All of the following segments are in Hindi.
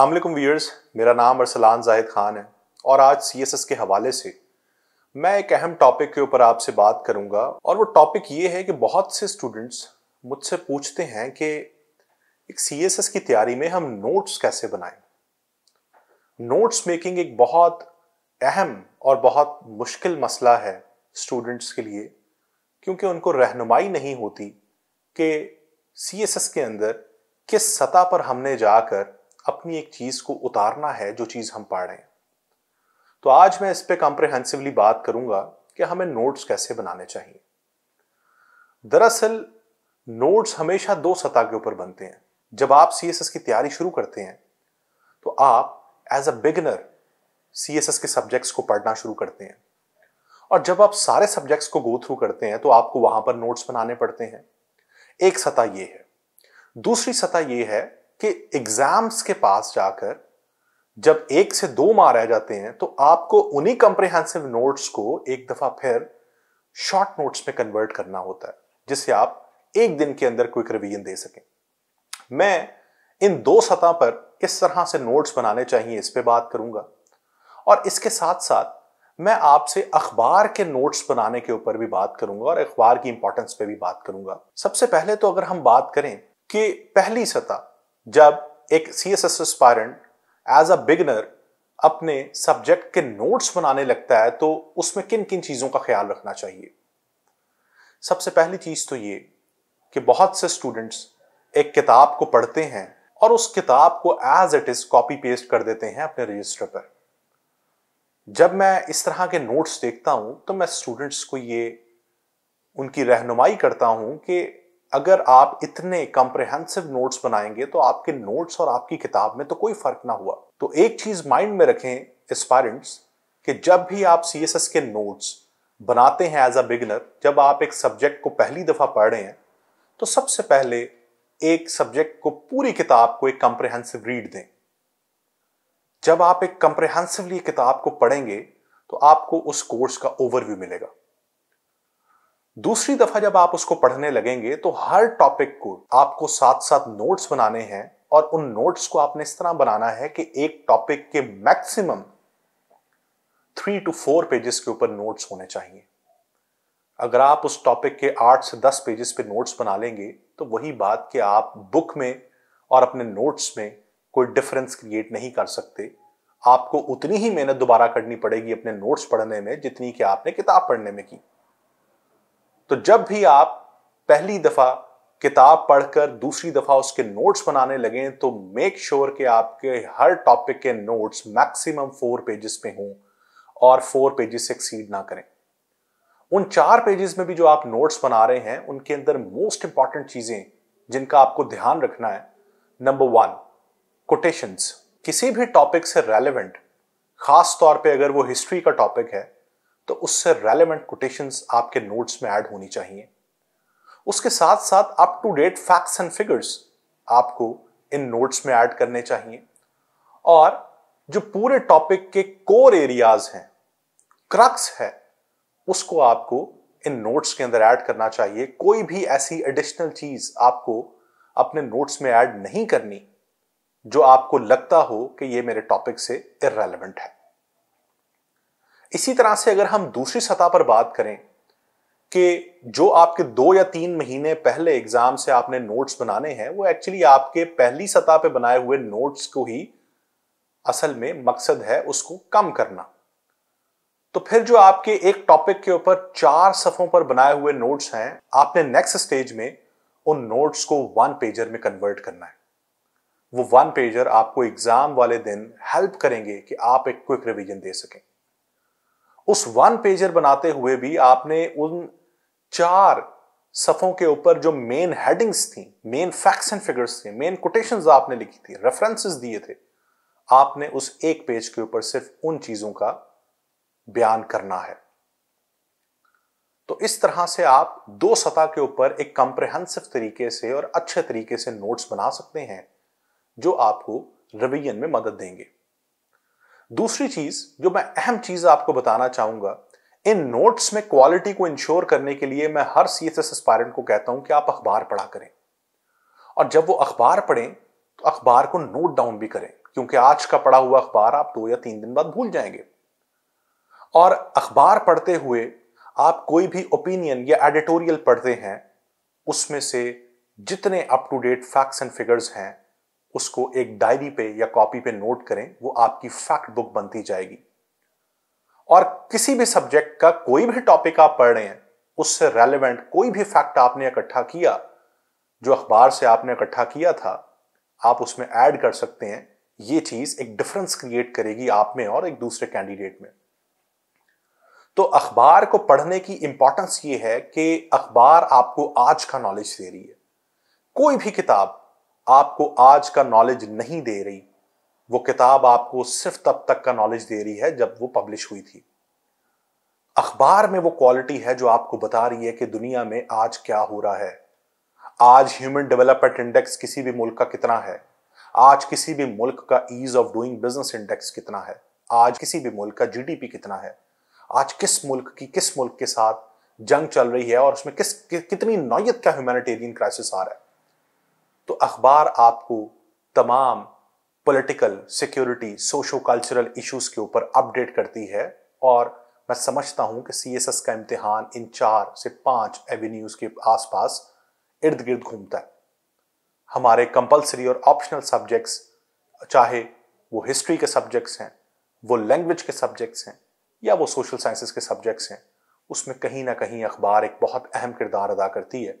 अल्लाम वीयर्स मेरा नाम अरसलान जाहिद ख़ान है और आज सी एस एस के हवाले से मैं एक अहम टॉपिक के ऊपर आपसे बात करूंगा और वो टॉपिक ये है कि बहुत से स्टूडेंट्स मुझसे पूछते हैं कि एक सी एस एस की तैयारी में हम नोट्स कैसे बनाएं नोट्स मेकिंग एक बहुत अहम और बहुत मुश्किल मसला है स्टूडेंट्स के लिए क्योंकि उनको रहनुमाई नहीं होती कि सी एस एस के अंदर किस सतह पर हमने जाकर अपनी एक चीज को उतारना है जो चीज हम पढ़ रहे हैं तो आज मैं इस पर कॉम्प्रिहेंसिवली बात करूंगा कि हमें नोट्स कैसे बनाने चाहिए दरअसल नोट्स हमेशा दो सतह के ऊपर बनते हैं जब आप सी की तैयारी शुरू करते हैं तो आप एज अ बिगनर सी के सब्जेक्ट्स को पढ़ना शुरू करते हैं और जब आप सारे सब्जेक्ट्स को गो थ्रू करते हैं तो आपको वहां पर नोट्स बनाने पड़ते हैं एक सतह यह है दूसरी सतह यह है कि एग्जाम्स के पास जाकर जब एक से दो मार रह जाते हैं तो आपको उन्हीं कंप्रिहेंसिव नोट्स को एक दफा फिर शॉर्ट नोट्स में कन्वर्ट करना होता है जिससे आप एक दिन के अंदर क्विक रिवीजन दे सकें मैं इन दो सतह पर किस तरह से नोट्स बनाने चाहिए इस पर बात करूंगा और इसके साथ साथ मैं आपसे अखबार के नोट्स बनाने के ऊपर भी बात करूंगा और अखबार की इंपॉर्टेंस पे भी बात करूंगा सबसे पहले तो अगर हम बात करें कि पहली सतह जब एक C S S aspirant as a beginner अपने सब्जेक्ट के नोट्स बनाने लगता है तो उसमें किन किन चीज़ों का ख्याल रखना चाहिए सबसे पहली चीज़ तो ये कि बहुत से स्टूडेंट्स एक किताब को पढ़ते हैं और उस किताब को as it is copy paste कर देते हैं अपने रजिस्टर पर जब मैं इस तरह के नोट्स देखता हूं तो मैं स्टूडेंट्स को ये उनकी रहनुमाई करता हूं कि अगर आप इतने कॉम्प्रहेंसिव नोट्स बनाएंगे तो आपके नोट्स और आपकी किताब में तो कोई फर्क ना हुआ तो एक चीज माइंड में रखें एस्पायरेंट्स कि जब भी आप सी के नोट्स बनाते हैं एज अ बिगनर जब आप एक सब्जेक्ट को पहली दफ़ा पढ़ रहे हैं तो सबसे पहले एक सब्जेक्ट को पूरी किताब को एक कंप्रेहेंसिव रीड दें जब आप एक कंप्रेहेंसिवली किताब को पढ़ेंगे तो आपको उस कोर्स का ओवरव्यू मिलेगा दूसरी दफा जब आप उसको पढ़ने लगेंगे तो हर टॉपिक को आपको साथ साथ नोट्स बनाने हैं और उन नोट्स को आपने इस तरह बनाना है कि एक टॉपिक के maximum three to four pages के ऊपर नोट्स होने चाहिए अगर आप उस टॉपिक के आठ से दस पेजेस पे नोट्स बना लेंगे तो वही बात कि आप बुक में और अपने नोट्स में कोई डिफरेंस क्रिएट नहीं कर सकते आपको उतनी ही मेहनत दोबारा करनी पड़ेगी अपने नोट्स पढ़ने में जितनी कि आपने किताब पढ़ने में की तो जब भी आप पहली दफा किताब पढ़कर दूसरी दफा उसके नोट्स बनाने लगे तो मेक श्योर sure के आपके हर टॉपिक के नोट्स मैक्सिमम फोर पेजेस पे हों और फोर पेजेस से एक्सीड ना करें उन चार पेजेस में भी जो आप नोट्स बना रहे हैं उनके अंदर मोस्ट इंपॉर्टेंट चीजें जिनका आपको ध्यान रखना है नंबर वन कोटेशंस किसी भी टॉपिक से रेलेवेंट खास तौर पे अगर वो हिस्ट्री का टॉपिक है तो उससे रेलिवेंट कोटेशन आपके नोट्स में ऐड होनी चाहिए उसके साथ साथ up to date facts and figures आपको इन नोट्स में ऐड करने चाहिए और जो पूरे टॉपिक के कोर एरियाज हैं क्रक्स है उसको आपको इन नोट्स के अंदर ऐड करना चाहिए कोई भी ऐसी एडिशनल चीज आपको अपने नोट्स में ऐड नहीं करनी जो आपको लगता हो कि ये मेरे टॉपिक से इरेलीवेंट है इसी तरह से अगर हम दूसरी सतह पर बात करें कि जो आपके दो या तीन महीने पहले एग्जाम से आपने नोट्स बनाने हैं वो एक्चुअली आपके पहली सतह पे बनाए हुए नोट्स को ही असल में मकसद है उसको कम करना तो फिर जो आपके एक टॉपिक के ऊपर चार सफों पर बनाए हुए नोट्स हैं आपने नेक्स्ट स्टेज में उन नोट्स को वन पेजर में कन्वर्ट करना है वो वन पेजर आपको एग्जाम वाले दिन हेल्प करेंगे कि आप एक क्विक रिवीजन दे सकें उस वन पेजर बनाते हुए भी आपने उन चार सफ़ों के ऊपर जो मेन हेडिंग्स थी मेन फैक्ट्स एंड फिगर्स थे मेन कोटेशन आपने लिखी थी रेफरेंसेस दिए थे आपने उस एक पेज के ऊपर सिर्फ उन चीज़ों का बयान करना है तो इस तरह से आप दो सतह के ऊपर एक कंप्रेहेंसिव तरीके से और अच्छे तरीके से नोट्स बना सकते हैं जो आपको रिवीजन में मदद देंगे दूसरी चीज जो मैं अहम चीज आपको बताना चाहूंगा इन नोट्स में क्वालिटी को इंश्योर करने के लिए मैं हर सी एस एस एस्पायरेंट को कहता हूं कि आप अखबार पढ़ा करें और जब वो अखबार पढ़ें तो अखबार को नोट डाउन भी करें क्योंकि आज का पढ़ा हुआ अखबार आप दो या तीन दिन बाद भूल जाएंगे और अखबार पढ़ते हुए आप कोई भी ओपिनियन या एडिटोरियल पढ़ते हैं उसमें से जितने up to date facts and figures हैं उसको एक डायरी पे या कॉपी पे नोट करें वो आपकी फैक्ट बुक बनती जाएगी और किसी भी सब्जेक्ट का कोई भी टॉपिक आप पढ़ रहे हैं उससे रेलेवेंट कोई भी फैक्ट आपने इकट्ठा किया जो अखबार से आपने इकट्ठा किया था आप उसमें ऐड कर सकते हैं ये चीज एक डिफरेंस क्रिएट करेगी आप में और एक दूसरे कैंडिडेट में तो अखबार को पढ़ने की इंपॉर्टेंस ये है कि अखबार आपको आज का नॉलेज दे रही है कोई भी किताब आपको आज का नॉलेज नहीं दे रही वो किताब आपको सिर्फ तब तक का नॉलेज दे रही है जब वो पब्लिश हुई थी अखबार में वो क्वालिटी है जो आपको बता रही है कि दुनिया में आज क्या हो रहा है आज ह्यूमन डेवलपमेंट इंडेक्स किसी भी मुल्क का कितना है आज किसी भी मुल्क का ease of doing business index कितना है आज किसी भी मुल्क का जीडीपी कितना है आज किस मुल्क की किस मुल्क के साथ जंग चल रही है और उसमें किस कि, कितनी नौयत का ह्यूमैनिटेरियन क्राइसिस आ रहा है तो अखबार आपको तमाम political security socio cultural issues के ऊपर अपडेट करती है और मैं समझता हूं कि सी का इम्तिहान इन चार से पांच एवेन्यूज के आसपास इर्द गिर्द घूमता है हमारे कंपलसरी और ऑप्शनल सब्जेक्ट्स चाहे वो हिस्ट्री के सब्जेक्ट्स हैं वो लैंग्वेज के सब्जेक्ट्स हैं या वो सोशल साइंसेस के सब्जेक्ट्स हैं उसमें कहीं ना कहीं अखबार एक बहुत अहम किरदार अदा करती है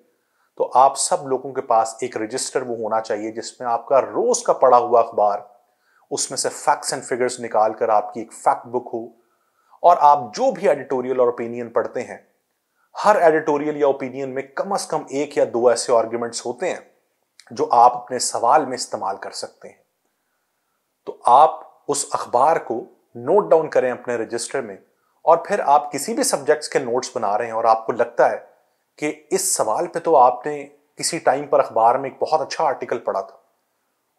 तो आप सब लोगों के पास एक रजिस्टर वो होना चाहिए जिसमें आपका रोज का पड़ा हुआ अखबार उसमें से फैक्ट्स एंड फिगर्स निकाल कर आपकी एक फैक्ट बुक हो और आप जो भी एडिटोरियल और ओपिनियन पढ़ते हैं हर एडिटोरियल या ओपिनियन में कम अज कम एक या दो ऐसे आर्ग्यूमेंट्स होते हैं जो आप अपने सवाल में इस्तेमाल कर सकते हैं तो आप उस अखबार को नोट डाउन करें अपने रजिस्टर में और फिर आप किसी भी सब्जेक्ट्स के नोट्स बना रहे हैं और आपको लगता है कि इस सवाल पे तो आपने किसी टाइम पर अखबार में एक बहुत अच्छा आर्टिकल पढ़ा था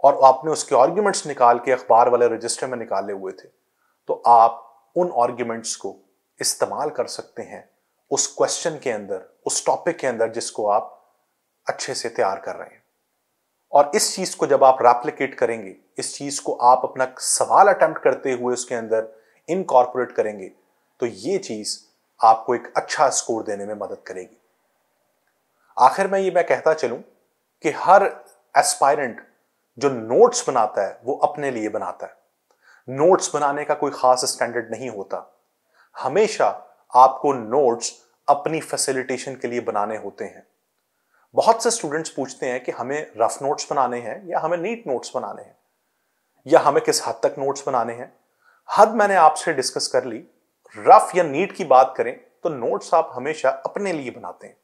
और आपने उसके आर्ग्यूमेंट्स निकाल के अखबार वाले रजिस्टर में निकाले हुए थे तो आप उन आर्ग्यूमेंट्स को इस्तेमाल कर सकते हैं उस क्वेश्चन के अंदर उस टॉपिक के अंदर जिसको आप अच्छे से तैयार कर रहे हैं और इस चीज को जब आप रेप्लिकेट करेंगे इस चीज को आप अपना सवाल अटेम्प्ट करते हुए उसके अंदर इनकॉर्पोरेट करेंगे तो ये चीज आपको एक अच्छा स्कोर देने में मदद करेगी आखिर में ये मैं कहता चलूं कि हर एस्पायरेंट जो नोट्स बनाता है वो अपने लिए बनाता है नोट्स बनाने का कोई खास स्टैंडर्ड नहीं होता हमेशा आपको नोट्स अपनी फैसिलिटेशन के लिए बनाने होते हैं बहुत से स्टूडेंट्स पूछते हैं कि हमें रफ नोट्स बनाने हैं या हमें नीट नोट्स बनाने हैं या हमें किस हद तक नोट्स बनाने हैं हद मैंने आपसे डिस्कस कर ली रफ या नीट की बात करें तो नोट्स आप हमेशा अपने लिए बनाते हैं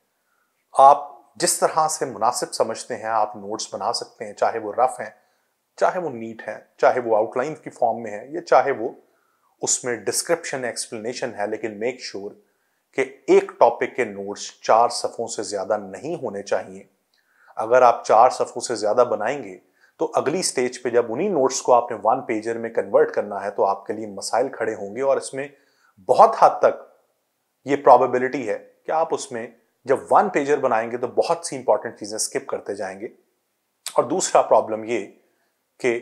आप जिस तरह से मुनासिब समझते हैं आप नोट्स बना सकते हैं चाहे वो रफ़ हैं चाहे वो नीट हैं चाहे वो आउटलाइन की फॉर्म में है या चाहे वो उसमें डिस्क्रिप्शन एक्सप्लेनेशन है लेकिन मेक श्योर sure कि एक टॉपिक के नोट्स चार सफ़ों से ज़्यादा नहीं होने चाहिए अगर आप चार सफ़ों से ज़्यादा बनाएंगे तो अगली स्टेज पे जब उन्हीं नोट्स को आपने वन पेजर में कन्वर्ट करना है तो आपके लिए मसाइल खड़े होंगे और इसमें बहुत हद तक ये प्रॉबिलिटी है कि आप उसमें जब वन पेजर बनाएंगे तो बहुत सी इंपॉर्टेंट चीज़ें स्किप करते जाएंगे और दूसरा प्रॉब्लम ये कि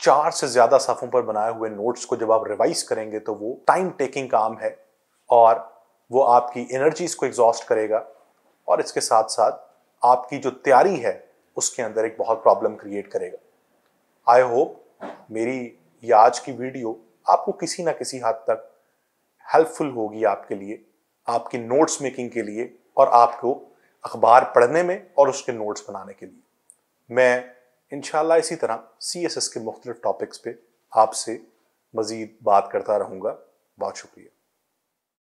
चार से ज़्यादा सफ़ों पर बनाए हुए नोट्स को जब आप रिवाइज करेंगे तो वो टाइम टेकिंग काम है और वो आपकी एनर्जीज को एग्जॉस्ट करेगा और इसके साथ साथ आपकी जो तैयारी है उसके अंदर एक बहुत प्रॉब्लम क्रिएट करेगा आई होप मेरी ये आज की वीडियो आपको किसी ना किसी हद तक हेल्पफुल होगी आपके लिए आपकी नोट्स मेकिंग के लिए और आपको अखबार पढ़ने में और उसके नोट्स बनाने के लिए मैं इन इसी तरह सी एस एस के मुख्तलिफ टॉपिक्स पे आपसे मज़ीद बात करता रहूँगा बहुत शुक्रिया